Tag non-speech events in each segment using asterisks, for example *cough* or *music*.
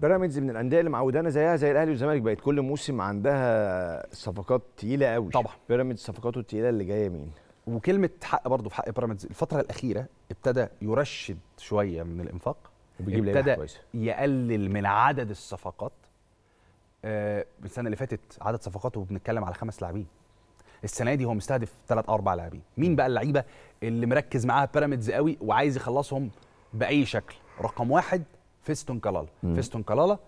بيراميدز من الانديه اللي معودانا زيها زي الاهلي والزمالك بقت كل موسم عندها صفقات تقيله قوي طبعا بيراميدز صفقاته التقيله اللي جايه مين وكلمه حق برضه في حق بيراميدز الفتره الاخيره ابتدى يرشد شويه من الانفاق وبيجيب ابتدى يقلل من عدد الصفقات آه السنه اللي فاتت عدد صفقاته بنتكلم على خمس لاعبين السنه دي هو مستهدف ثلاث اربع لاعبين مين بقى اللعيبه اللي مركز معاها بيراميدز قوي وعايز يخلصهم باي شكل رقم واحد فيستون كالالا فيستون كالالا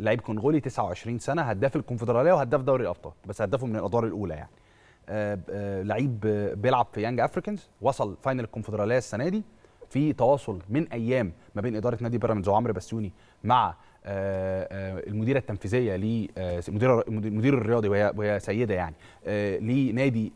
لعيب كونغولي 29 سنه هداف الكونفدراليه وهداف دوري الابطال بس هدافه من الادوار الاولى يعني آه، آه، لعيب بيلعب في يانج افريكانز وصل فاينل الكونفدراليه السنه دي في تواصل من ايام ما بين اداره نادي بيراميدز وعمرو بسيوني مع آه، آه، المديره التنفيذيه ل المدير آه، الرياضي وهي سيده يعني لنادي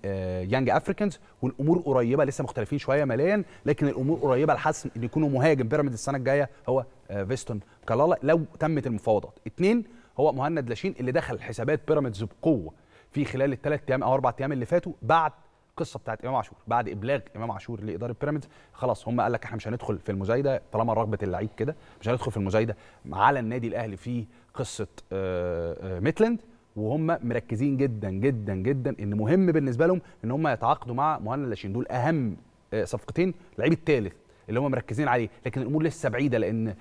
يانج افريكانز والامور قريبه لسه مختلفين شويه ماليا لكن الامور قريبه لحسم ان يكونوا مهاجم بيراميدز السنه الجايه هو فيستون كلالا لو تمت المفاوضات اثنين هو مهند لاشين اللي دخل حسابات بيراميدز بقوه في خلال الثلاث ايام او اربع ايام اللي فاتوا بعد القصه بتاعت امام عاشور بعد ابلاغ امام عاشور لاداره بيراميدز خلاص هم قال لك احنا مش هندخل في المزايده طالما رغبه اللعيب كده مش هندخل في المزايده على النادي الاهلي في قصه آه، آه، ميتلاند وهم مركزين جدا جدا جدا ان مهم بالنسبه لهم ان هم يتعاقدوا مع مهنا لاشين دول اهم آه، صفقتين لعيب الثالث اللي هم مركزين عليه لكن الامور لسه بعيده لان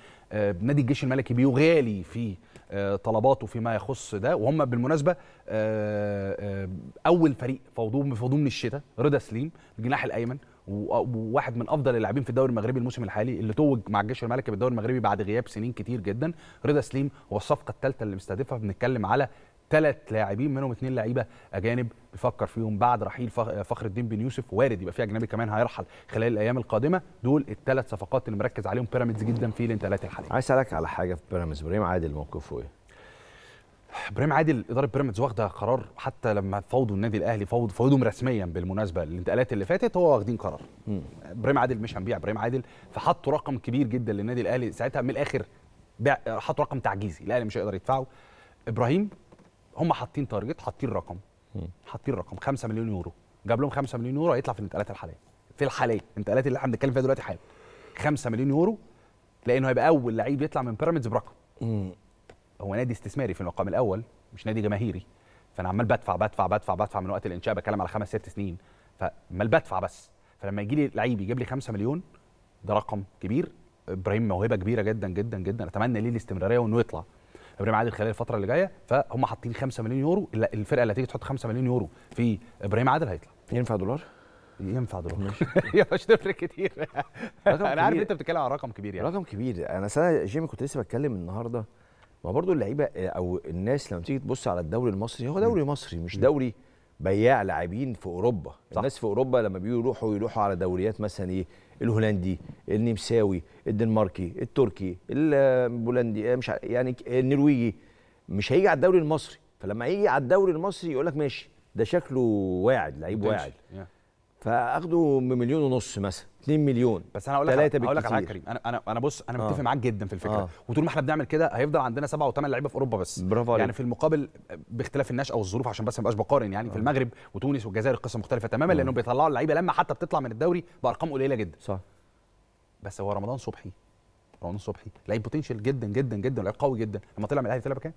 نادي الجيش الملكي بيغالي في آه، طلباته فيما يخص ده وهم بالمناسبه آه، آه، اول فريق فوضوه في من الشتاء رضا سليم الجناح الايمن وواحد من افضل اللاعبين في الدوري المغربي الموسم الحالي اللي توج مع الجيش الملكي بالدوري المغربي بعد غياب سنين كتير جدا رضا سليم هو الصفقه الثالثه اللي مستهدفها بنتكلم على ثلاث لاعبين منهم اثنين لعيبه اجانب بيفكر فيهم بعد رحيل فخر الدين بن يوسف وارد يبقى في اجنبي كمان هيرحل خلال الايام القادمه دول الثلاث صفقات اللي مركز عليهم بيراميدز جدا في الانتقالات الحاليه عايز اسالك على حاجه في بيراميدز ابراهيم عادل موقفه ايه ابراهيم عادل اداره بيراميدز واخده قرار حتى لما فوضوا النادي الاهلي فوض فوضهم رسميا بالمناسبه الانتقالات اللي فاتت هو واخدين قرار ابراهيم عادل مش هنبيع ابراهيم عادل فحطوا رقم كبير جدا للنادي الاهلي ساعتها من الاخر حطوا رقم تعجيزي الاهلي مش هيقدر يدفعه ابراهيم هم حاطين تارجت حاطين رقم حاطين رقم 5 مليون يورو جاب لهم 5 مليون يورو هيطلع في الانتقالات الحاليه في الحاليه الانتقالات اللي احنا بنتكلم فيها دلوقتي حالا 5 مليون يورو لانه هيبقى اول لعيب يطلع من بيراميدز برقم هو نادي استثماري في المقام الاول مش نادي جماهيري فانا عمال بدفع بدفع بدفع بدفع من وقت الانشاء بتكلم على خمس ست سنين فمال بدفع بس فلما يجي لي لعيب يجيب لي 5 مليون ده رقم كبير ابراهيم موهبه كبيره جدا جدا جدا اتمنى ليه الاستمراريه وانه يطلع ابراهيم عادل خلال الفتره اللي جايه فهم حاطين 5 مليون يورو الفرقه اللي هتيجي تحط 5 مليون يورو في ابراهيم عادل هيطلع ينفع دولار؟ ينفع دولار ماشي *laughs* مش تفرق كتير *laughs* انا عارف انت بتتكلم على رقم كبير يعني رقم كبير انا سنه جيمي كنت لسه بتكلم النهارده ما برضو اللعيبه آه، او الناس لما تيجي تبص على الدوري المصري هو دوري مصري مش دوري بياع لاعبين في اوروبا صح. الناس في اوروبا لما بيروحوا يروحوا على دوريات مثلا ايه الهولندي النمساوي الدنماركي التركي البولندي مش يعني النرويجي مش هيجي على الدوري المصري فلما يجي على الدوري المصري يقول لك ماشي ده شكله واعد لعيب واعد yeah. فاخده بمليون ونص مثلا 2 مليون بس انا اقول لك اقول لك على كريم انا انا انا بص انا آه. متفق معاك جدا في الفكره آه. وطول ما احنا بنعمل كده هيفضل عندنا سبعه وثمان لعيبه في اوروبا بس برافو يعني في المقابل باختلاف النشأه والظروف عشان بس ما ابقاش بقارن يعني آه. في المغرب وتونس والجزائر القصه مختلفه تماما آه. لانهم بيطلعوا اللعيبه لما حتى بتطلع من الدوري بارقام قليله جدا صح بس هو رمضان صبحي رمضان صبحي لعيب بوتنشال جدا جدا جدا لعيب قوي جدا لما طلع من الاهلي طلع بكام؟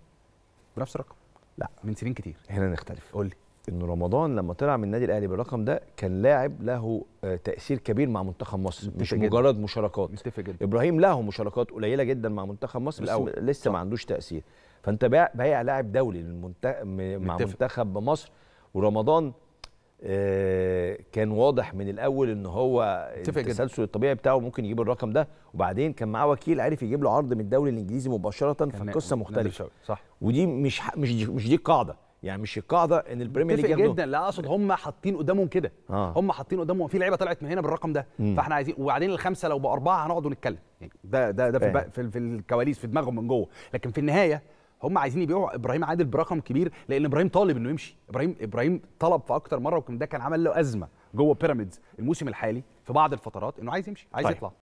بنفس الرقم لا من سنين كتير هنا نختلف قول لي ان رمضان لما طلع من النادي الاهلي بالرقم ده كان لاعب له آه، تاثير كبير مع منتخب مصر مش جداً. مجرد مشاركات متفق جدا ابراهيم له مشاركات قليله جدا مع منتخب مصر بس لسه صح. ما عندوش تاثير فانت بايع لاعب دولي للمنتخب مع متفق. منتخب مصر ورمضان آه، كان واضح من الاول ان هو التسلسل الطبيعي بتاعه ممكن يجيب الرقم ده وبعدين كان معاه وكيل عرف يجيب له عرض من الدوري الانجليزي مباشره فالقصه مختلفه صح ودي مش مش دي مش دي القاعده يعني مش القاعده ان البريمير ليج جدا لا اقصد هم حاطين قدامهم كده آه. هم حاطين قدامهم في لعيبه طلعت من هنا بالرقم ده مم. فاحنا عايزين وبعدين الخمسه لو باربعه هنقعد ونتكلم يعني ده ده ده في, في, في الكواليس في دماغهم من جوه لكن في النهايه هم عايزين يبيعوا ابراهيم عادل برقم كبير لان ابراهيم طالب انه يمشي ابراهيم ابراهيم طلب في اكتر مره وكان ده كان عمل له ازمه جوه بيراميدز الموسم الحالي في بعض الفترات انه عايز يمشي عايز طيب. يطلع